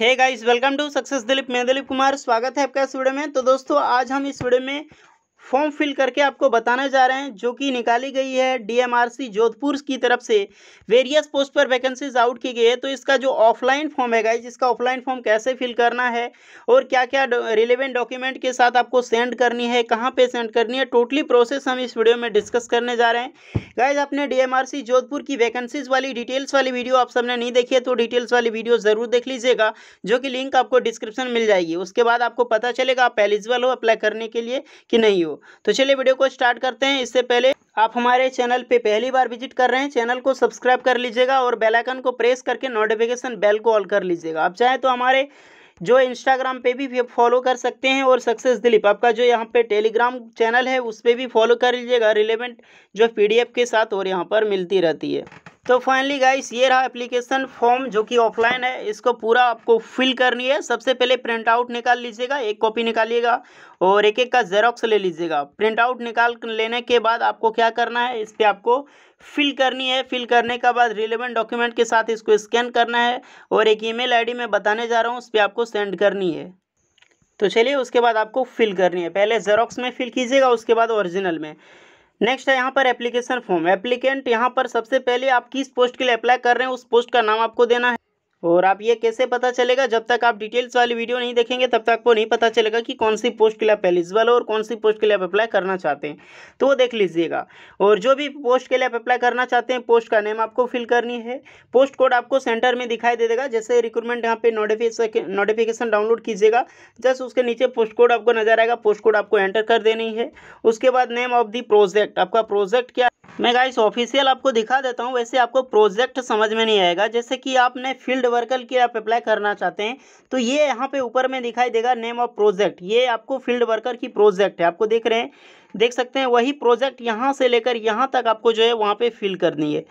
hey guys welcome to success Dilip मैं दिलीप कुमार स्वागत है आपका इस वीडियो में तो दोस्तों आज हम इस वीडियो में फॉर्म फिल करके आपको बताने जा रहे हैं जो कि निकाली गई है डीएमआरसी जोधपुर की तरफ से वेरियस पोस्ट पर वैकेंसीज आउट की गई है तो इसका जो ऑफलाइन फॉर्म है गाइज इसका ऑफलाइन फॉर्म कैसे फिल करना है और क्या क्या रिलेवेंट डॉक्यूमेंट के साथ आपको सेंड करनी है कहाँ पर सेंड करनी है टोटली प्रोसेस हम इस वीडियो में डिस्कस करने जा रहे हैं गाइज आपने डी जोधपुर की वैकेंसीज वाली डिटेल्स वाली वीडियो आप सबने नहीं देखी है तो डिटेल्स वाली वीडियो ज़रूर देख लीजिएगा जो कि लिंक आपको डिस्क्रिप्शन मिल जाएगी उसके बाद आपको पता चलेगा आप एलिजिबल हो अप्लाई करने के लिए कि नहीं हो तो चलिए वीडियो को स्टार्ट करते हैं इससे पहले आप हमारे चैनल पे पहली बार विजिट कर रहे हैं चैनल को सब्सक्राइब कर लीजिएगा और बेल आइकन को प्रेस करके नोटिफिकेशन बेल को ऑल कर लीजिएगा आप चाहें तो हमारे जो इंस्टाग्राम पे भी फॉलो कर सकते हैं और सक्सेस दिलीप आपका जो यहाँ पे टेलीग्राम चैनल है उस पर भी फॉलो कर लीजिएगा रिलेवेंट जो एफ के साथ और यहाँ पर मिलती रहती है तो फाइनली गाइस ये रहा एप्लीकेशन फॉर्म जो कि ऑफलाइन है इसको पूरा आपको फिल करनी है सबसे पहले प्रिंट आउट निकाल लीजिएगा एक कॉपी निकालिएगा और एक एक का जेरोक्स ले लीजिएगा प्रिंट आउट निकाल लेने के बाद आपको क्या करना है इस पर आपको फिल करनी है फिल करने के बाद रिलेवेंट डॉक्यूमेंट के साथ इसको स्कैन करना है और एक ईमेल आईडी मैं बताने जा रहा हूँ उस पर आपको सेंड करनी है तो चलिए उसके बाद आपको फिल करनी है पहले जेरोक्स में फिल कीजिएगा उसके बाद ओरिजिनल में नेक्स्ट है यहाँ पर एप्लीकेशन फॉर्म एप्लीकेंट यहाँ पर सबसे पहले आप किस पोस्ट के लिए अप्लाई कर रहे हैं उस पोस्ट का नाम आपको देना है और आप ये कैसे पता चलेगा जब तक आप डिटेल्स वाली वीडियो नहीं देखेंगे तब तक आपको नहीं पता चलेगा कि कौन सी पोस्ट के लिए आप एलिजिबल हो और कौन सी पोस्ट के लिए आप अप्लाई करना चाहते हैं तो वो देख लीजिएगा और जो भी पोस्ट के लिए आप अप्लाई करना चाहते हैं पोस्ट का नेम आपको फिल करनी है पोस्ट कोड आपको सेंटर में दिखाई दे देगा जैसे रिक्रूटमेंट यहाँ पे नोटिफिकेशन नोटिफिकेशन डाउनलोड कीजिएगा जस्ट उसके नीचे पोस्ट कोड आपको नजर आएगा पोस्ट कोड आपको एंटर कर देनी है उसके बाद नेम ऑफ दी प्रोजेक्ट आपका प्रोजेक्ट क्या मैं गाइस ऑफिशियल आपको दिखा देता हूँ वैसे आपको प्रोजेक्ट समझ में नहीं आएगा जैसे कि आपने फील्ड वर्कर के आप अप्लाई करना चाहते हैं तो ये यहाँ पे ऊपर में दिखाई देगा नेम ऑफ प्रोजेक्ट ये आपको फील्ड वर्कर की प्रोजेक्ट है आपको देख रहे हैं देख सकते हैं वही प्रोजेक्ट यहाँ से लेकर यहाँ तक आपको जो है वहाँ पर फिल करनी है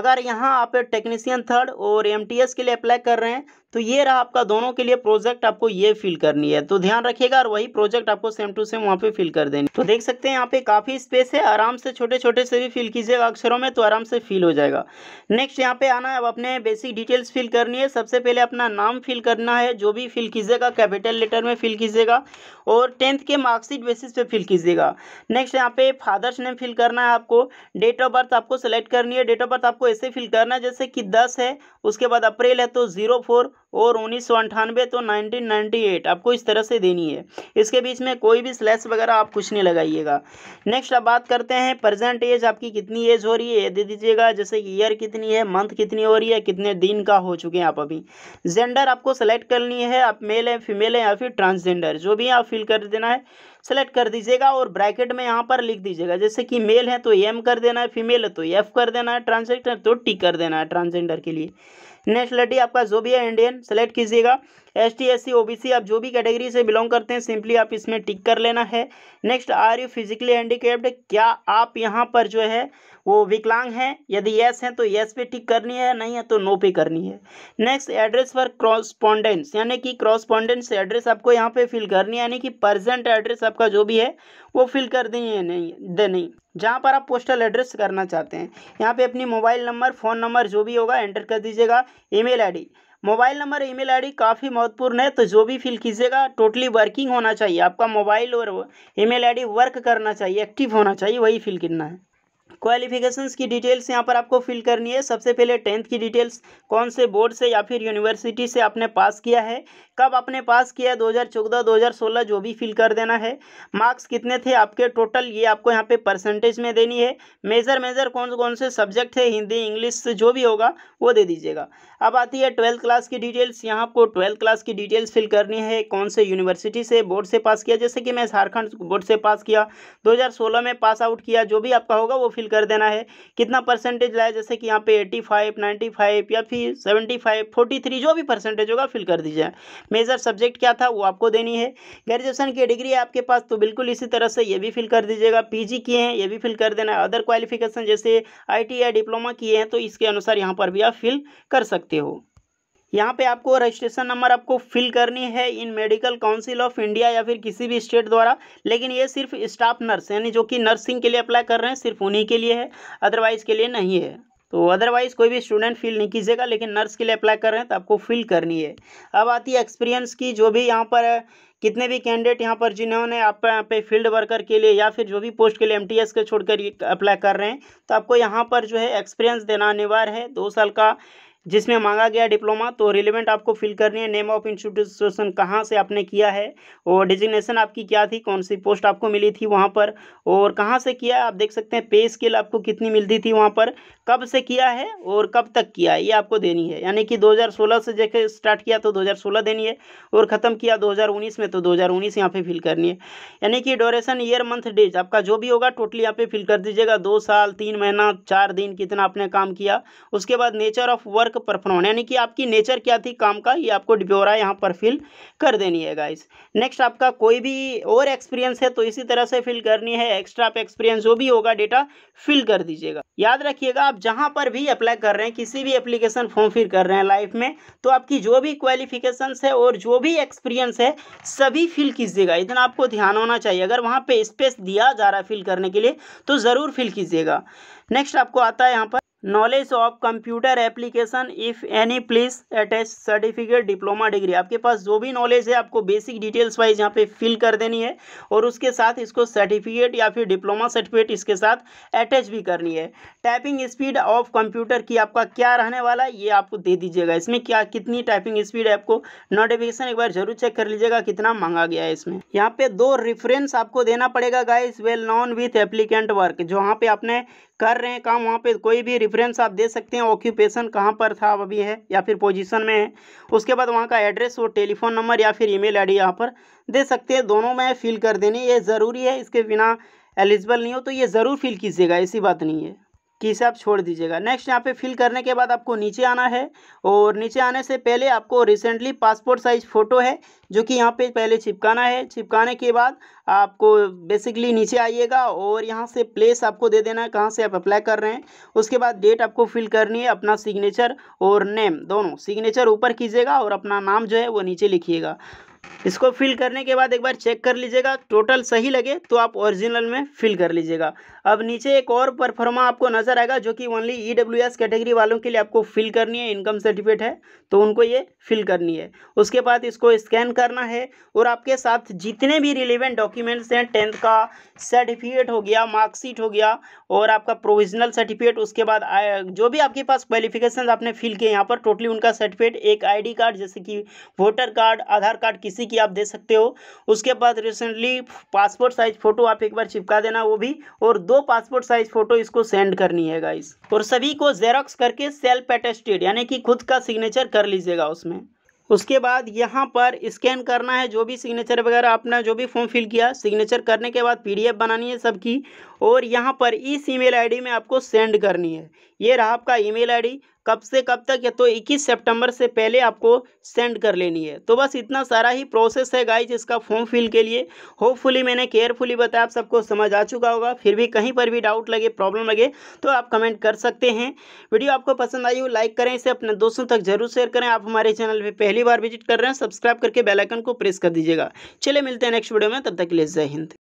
अगर यहाँ आप टेक्नीसियन थर्ड और एम के लिए अप्लाई कर रहे हैं तो ये रहा आपका दोनों के लिए प्रोजेक्ट आपको ये फिल करनी है तो ध्यान रखिएगा और वही प्रोजेक्ट आपको सेम टू सेम वहाँ पे फिल कर देनी तो देख सकते हैं यहाँ पे काफ़ी स्पेस है आराम से छोटे छोटे से भी फिल कीजिएगा अक्षरों में तो आराम से फिल हो जाएगा नेक्स्ट यहाँ पे आना है अब अपने बेसिक डिटेल्स फिल करनी है सबसे पहले अपना नाम फिल करना है जो भी फिल कीजिएगा कैपिटल लेटर में फिल कीजिएगा और टेंथ के मार्क्सिट बेसिस पे फिल कीजिएगा नेक्स्ट यहाँ पे फादर्स नेम फिल करना है आपको डेट ऑफ बर्थ आपको सेलेक्ट करनी है डेट ऑफ बर्थ आपको ऐसे फिल करना है जैसे कि दस है उसके बाद अप्रैल है तो ज़ीरो फोर और उन्नीस सौ अंठानवे तो नाइनटीन नाइन्टी एट आपको इस तरह से देनी है इसके बीच में कोई भी स्लैश वगैरह आप कुछ नहीं लगाइएगा नेक्स्ट अब बात करते हैं प्रेजेंट एज आपकी कितनी एज हो रही है दे दीजिएगा जैसे कि ईयर कितनी है मंथ कितनी हो रही है कितने दिन का हो चुके हैं आप अभी जेंडर आपको सेलेक्ट करनी है आप मेल हैं फीमेल हैं या फिर ट्रांसजेंडर जो भी आप फिल कर देना है सेलेक्ट कर दीजिएगा और ब्रैकेट में यहाँ पर लिख दीजिएगा जैसे कि मेल है तो एम कर देना है फीमेल है तो एफ कर देना है ट्रांसजेंडर तो टी कर देना है ट्रांसजेंडर के लिए नेक्स्ट आपका जो भी है इंडियन सेलेक्ट कीजिएगा S T S C O B C आप जो भी कैटेगरी से बिलोंग करते हैं सिंपली आप इसमें टिक कर लेना है next are you physically handicapped क्या आप यहाँ पर जो है वो विकलांग हैं यदि येस हैं तो येस पे टिक करनी है नहीं है तो नो पे करनी है नेक्स्ट एड्रेस फॉर क्रॉसपॉन्डेंस यानी कि क्रॉसपॉन्डेंस एड्रेस आपको यहाँ पे फिल करनी है यानी कि प्रजेंट एड्रेस आपका जो भी है वो फिल कर देंगे नहीं दे नहीं जहाँ पर आप पोस्टल एड्रेस करना चाहते हैं यहाँ पे अपनी मोबाइल नंबर फ़ोन नंबर जो भी होगा एंटर कर दीजिएगा email ID mobile number email ID काफ़ी महत्वपूर्ण है तो जो भी फिल कीजिएगा टोटली वर्किंग होना चाहिए आपका मोबाइल और ईमेल आईडी वर्क करना चाहिए एक्टिव होना चाहिए वही फिल करना है क्वालिफिकेशंस की डिटेल्स यहाँ पर आपको फिल करनी है सबसे पहले टेंथ की डिटेल्स कौन से बोर्ड से या फिर यूनिवर्सिटी से आपने पास किया है कब आपने पास किया दो 2014 2016 जो भी फिल कर देना है मार्क्स कितने थे आपके टोटल ये आपको यहाँ पे परसेंटेज में देनी है मेजर मेजर कौन कौन से सब्जेक्ट थे हिंदी इंग्लिश जो भी होगा वो दे दीजिएगा अब आती है ट्वेल्थ क्लास की डिटेल्स यहाँ आपको ट्वेल्थ क्लास की डिटेल्स फिल करनी है कौन से यूनिवर्सिटी से बोर्ड से पास किया जैसे कि मैं झारखंड बोर्ड से पास किया दो में पास आउट किया जो भी आपका होगा वो फिल कर देना है कितना परसेंटेज लाया जैसे कि यहाँ पे एटी फाइव नाइन्टी फाइव या फिर सेवेंटी फाइव फोर्टी थ्री जो भी परसेंटेज होगा फिल कर दीजिए मेजर सब्जेक्ट क्या था वो आपको देनी है ग्रेजुएसन की डिग्री है आपके पास तो बिल्कुल इसी तरह से ये भी फिल कर दीजिएगा जी किए हैं ये भी फिल कर देना है अदर क्वालिफिकेशन जैसे टी या डिप्लोमा किए हैं तो इसके अनुसार यहाँ पर भी आप फिल कर सकते हो यहाँ पे आपको रजिस्ट्रेशन नंबर आपको फिल करनी है in medical council of India या फिर किसी भी स्टेट द्वारा लेकिन ये सिर्फ स्टाफ नर्स यानी जो कि नर्सिंग के लिए अप्लाई कर रहे हैं सिर्फ उन्हीं के लिए है अदरवाइज़ के लिए नहीं है तो अदरवाइज़ कोई भी स्टूडेंट फिल नहीं कीजिएगा लेकिन नर्स के लिए अप्लाई कर रहे हैं तो आपको फिल करनी है अब आती है एक्सपीरियंस की जो भी यहाँ पर कितने भी कैंडिडेट यहाँ पर जिन्होंने आप पे फील्ड वर्कर के लिए या फिर जो भी पोस्ट के लिए एम के छोड़कर अप्लाई कर रहे हैं तो आपको यहाँ पर जो है एक्सपीरियंस देना अनिवार्य है दो साल का जिसमें मांगा गया डिप्लोमा तो रिलेवेंट आपको फिल करनी है नेम ऑफ इंस्टीट्यूशन कहाँ से आपने किया है और डिजिग्नेशन आपकी क्या थी कौन सी पोस्ट आपको मिली थी वहाँ पर और कहाँ से किया आप देख सकते हैं पे स्केल आपको कितनी मिलती थी वहाँ पर कब से किया है और कब तक किया है ये आपको देनी है यानी कि 2016 से जैसे स्टार्ट किया तो 2016 देनी है और ख़त्म किया 2019 में तो 2019 यहाँ पे फिल करनी है यानी कि ड्यूरेशन ईयर मंथ डेज आपका जो भी होगा टोटली यहाँ पे फिल कर दीजिएगा दो साल तीन महीना चार दिन कितना आपने काम किया उसके बाद nature of work work perform यानी कि आपकी नेचर क्या थी काम का ये आपको ब्यौरा यहाँ पर फिल कर देनी है गाइस नेक्स्ट आपका कोई भी और एक्सपीरियंस है तो इसी तरह से फिल करनी है एक्स्ट्रा आप एक्सपीरियंस जो भी होगा डेटा फिल कर दीजिएगा याद रखिएगा आप जहाँ पर भी अप्लाई कर रहे हैं किसी भी एप्लीकेशन फॉर्म फिल कर रहे हैं लाइफ में तो आपकी जो भी क्वालिफिकेशन है और जो भी एक्सपीरियंस है सभी फिल कीजिएगा इतना आपको ध्यान होना चाहिए अगर वहाँ पर स्पेस दिया जा रहा है फिल करने के लिए तो ज़रूर फिल कीजिएगा नेक्स्ट आपको आता है यहाँ पर knowledge of computer application if any please attach certificate diploma degree आपके पास जो भी नॉलेज है आपको बेसिक डिटेल्स वाइज यहाँ पे फिल कर देनी है और उसके साथ इसको सर्टिफिकेट या फिर डिप्लोमा सर्टिफिकेट इसके साथ अटैच भी करनी है टाइपिंग स्पीड ऑफ कंप्यूटर की आपका क्या रहने वाला है ये आपको दे दीजिएगा इसमें क्या कितनी टाइपिंग स्पीड है आपको नोटिफिकेशन एक बार जरूर चेक कर लीजिएगा कितना मांगा गया है इसमें यहाँ पे दो रेफरेंस आपको देना पड़ेगा guys well known with applicant work जो यहाँ पे आपने कर रहे हैं काम वहाँ पे कोई भी रेफरेंस आप दे सकते हैं ऑक्यूपेशन कहाँ पर था अभी है या फिर पोजीशन में है उसके बाद वहाँ का एड्रेस और टेलीफोन नंबर या फिर ईमेल आईडी यहाँ पर दे सकते हैं दोनों में फिल कर देनी ये ज़रूरी है इसके बिना एलिजिबल नहीं हो तो ये ज़रूर फिल कीजिएगा ऐसी बात नहीं है कि इसे आप छोड़ दीजिएगा नेक्स्ट यहाँ पे फिल करने के बाद आपको नीचे आना है और नीचे आने से पहले आपको रिसेंटली पासपोर्ट साइज़ फ़ोटो है जो कि यहाँ पे पहले चिपकाना है चिपकाने के बाद आपको बेसिकली नीचे आइएगा और यहाँ से प्लेस आपको दे देना है कहाँ से आप अप्लाई कर रहे हैं उसके बाद डेट आपको फिल करनी है अपना सिग्नेचर और नेम दोनों सिग्नेचर ऊपर कीजिएगा और अपना नाम जो है वो नीचे लिखिएगा इसको फिल करने के बाद एक बार चेक कर लीजिएगा टोटल सही लगे तो आप ओरिजिनल में फिल कर लीजिएगा अब नीचे एक और परफॉर्मा आपको नजर आएगा जो कि ओनली ई कैटेगरी वालों के लिए आपको फिल करनी है इनकम सर्टिफिकेट है तो उनको ये फिल करनी है उसके बाद इसको स्कैन करना है और आपके साथ जितने भी रिलेवेंट डॉक्यूमेंट्स हैं टेंथ का सर्टिफिकेट हो गया मार्कशीट हो गया और आपका प्रोविजनल सर्टिफिकेट उसके बाद जो भी आपके पास क्वालिफिकेशन आपने फिल किए यहाँ पर टोटली उनका सर्टिफिकेट एक आई कार्ड जैसे कि वोटर कार्ड आधार कार्ड किसी की आप दे सकते हो उसके बाद रिसेंटली पासपोर्ट साइज फ़ोटो आप एक बार चिपका देना वो भी और दो पासपोर्ट साइज फोटो इसको सेंड करनी है गाइस और सभी को जेरोक्स करके सेल्फ अटेस्टेड यानी कि खुद का सिग्नेचर कर लीजिएगा उसमें उसके बाद यहाँ पर स्कैन करना है जो भी सिग्नेचर वगैरह आपने जो भी फॉर्म फिल किया सिग्नेचर करने के बाद पीडीएफ बनानी है सबकी और यहाँ पर इस ईमेल आईडी में आपको सेंड करनी है ये रहा आपका ईमेल आईडी कब से कब तक या तो 21 सितंबर से पहले आपको सेंड कर लेनी है तो बस इतना सारा ही प्रोसेस है गाइज इसका फॉर्म फिल के लिए होपफुली मैंने केयरफुली बताया आप सबको समझ आ चुका होगा फिर भी कहीं पर भी डाउट लगे प्रॉब्लम लगे तो आप कमेंट कर सकते हैं वीडियो आपको पसंद आई हो लाइक करें इसे अपने दोस्तों तक जरूर शेयर करें आप हमारे चैनल पर पहली बार विजिट कर रहे हैं सब्सक्राइब करके बेलाइकन को प्रेस कर दीजिएगा चले मिलते हैं नेक्स्ट वीडियो में तब तक के लिए जय हिंद